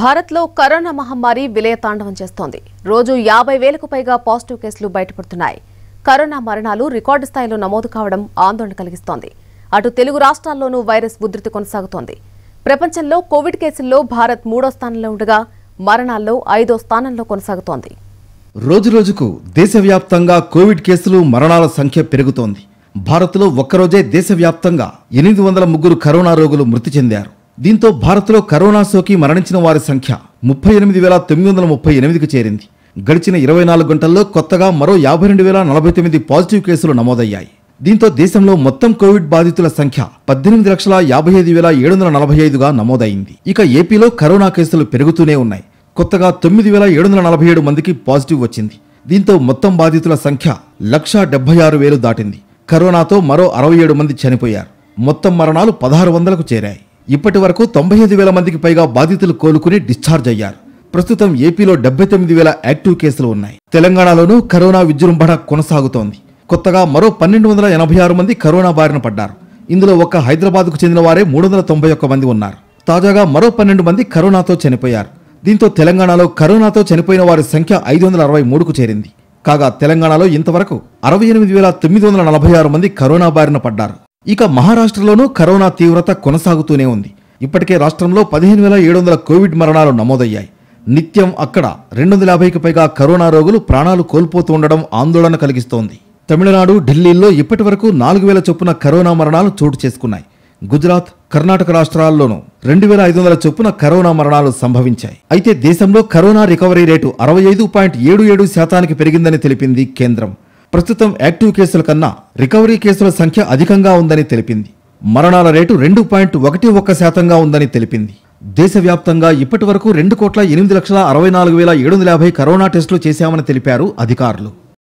భారత్లో కరోనా మహమ్మారి విలయతాండవం చేస్తోంది రోజు యాభై వేలకు పైగా పాజిటివ్ కేసులు బయటపడుతున్నాయి కరోనా మరణాలు రికార్డు స్థాయిలో నమోదు కావడం ఆందోళన కలిగిస్తోంది అటు తెలుగు రాష్ట్రాల్లోనూ వైరస్ ఉధృతి కొనసాగుతోంది ప్రపంచంలో కోవిడ్ కేసుల్లో భారత్ మూడో స్థానంలో ఉండగా మరణాల్లో ఐదో స్థానంలో కొనసాగుతోంది రోజురోజుకు దేశవ్యాప్తంగా కోవిడ్ కేసులు మరణాల సంఖ్య పెరుగుతోంది భారత్లో ఒక్కరోజే దేశవ్యాప్తంగా ఎనిమిది వందల ముగ్గురు కరోనా రోగులు మృతి చెందారు దీంతో భారత్లో కరోనా సోకి మరణించిన వారి సంఖ్య ముప్పై ఎనిమిది వేల తొమ్మిది వందల ముప్పై ఎనిమిదికి చేరింది గడిచిన ఇరవై నాలుగు గంటల్లో కొత్తగా మరో యాభై రెండు వేల నలభై తొమ్మిది పాజిటివ్ కేసులు నమోదయ్యాయి దీంతో దేశంలో మొత్తం కోవిడ్ బాధితుల సంఖ్య పద్దెనిమిది లక్షల యాభై ఐదు వేల ఏడు వందల నలభై ఐదుగా నమోదైంది ఇక ఏపీలో కరోనా కేసులు పెరుగుతూనే ఉన్నాయి కొత్తగా తొమ్మిది వేల ఏడు వందల నలభై ఏడు మందికి పాజిటివ్ వచ్చింది దీంతో మొత్తం బాధితుల సంఖ్య లక్ష డెబ్బై ఆరు వేలు దాటింది కరోనాతో మరో అరవై ఏడు మంది చనిపోయారు మొత్తం మరణాలు పదహారు వందలకు చేరాయి ఇప్పటి వరకు తొంభై ఐదు వేల మందికి పైగా బాధితులు కోలుకుని డిశ్చార్జ్ అయ్యారు ప్రస్తుతం ఏపీలో డెబ్బై తొమ్మిది వేల యాక్టివ్ కేసులు ఉన్నాయి తెలంగాణలోనూ కరోనా విజృంభణ కొనసాగుతోంది కొత్తగా మరో పన్నెండు వందల ఎనభై ఆరు మంది కరోనా బారిన పడ్డారు ఇందులో ఒక్క హైదరాబాద్కు చెందిన వారే మూడు వందల తొంభై ఒక్క మంది ఉన్నారు తాజాగా మరో పన్నెండు మంది కరోనాతో చనిపోయారు దీంతో తెలంగాణలో కరోనాతో చనిపోయిన వారి సంఖ్య ఐదు వందల అరవై మూడుకు చేరింది కాగా తెలంగాణలో ఇంతవరకు అరవై ఎనిమిది వేల తొమ్మిది వందల నలభై ఆరు మంది కరోనా బారిన పడ్డారు ఇక మహారాష్ట్రలోనూ కరోనా తీవ్రత కొనసాగుతూనే ఉంది ఇప్పటికే రాష్ట్రంలో పదిహేను వేల ఏడు వందల కోవిడ్ మరణాలు నమోదయ్యాయి నిత్యం అక్కడ రెండు వందల యాభైకి పైగా కరోనా రోగులు ప్రాణాలు కోల్పోతూ ఉండడం ఆందోళన కలిగిస్తోంది తమిళనాడు ఢిల్లీలో ఇప్పటి వరకు నాలుగు వేల చొప్పున కరోనా మరణాలు చోటు చేసుకున్నాయి గుజరాత్ కర్ణాటక రాష్ట్రాల్లోనూ రెండు వేల ఐదు వందల చొప్పున కరోనా మరణాలు సంభవించాయి అయితే దేశంలో కరోనా రికవరీ రేటు అరవై ఐదు పాయింట్ ఏడు ఏడు శాతానికి పెరిగిందని తెలిపింది కేంద్రం ప్రస్తుతం యాక్టివ్ కేసుల కన్నా రికవరీ కేసుల సంఖ్య అధికంగా ఉందని తెలిపింది మరణాల రేటు రెండు పాయింట్ ఒకటి ఒక్క శాతంగా ఉందని తెలిపింది దేశవ్యాప్తంగా ఇప్పటి వరకు రెండు కోట్ల ఎనిమిది లక్షల అరవై నాలుగు వేల ఏడు వందల యాభై కరోనా టెస్టులు చేశామని తెలిపారు అధికారులు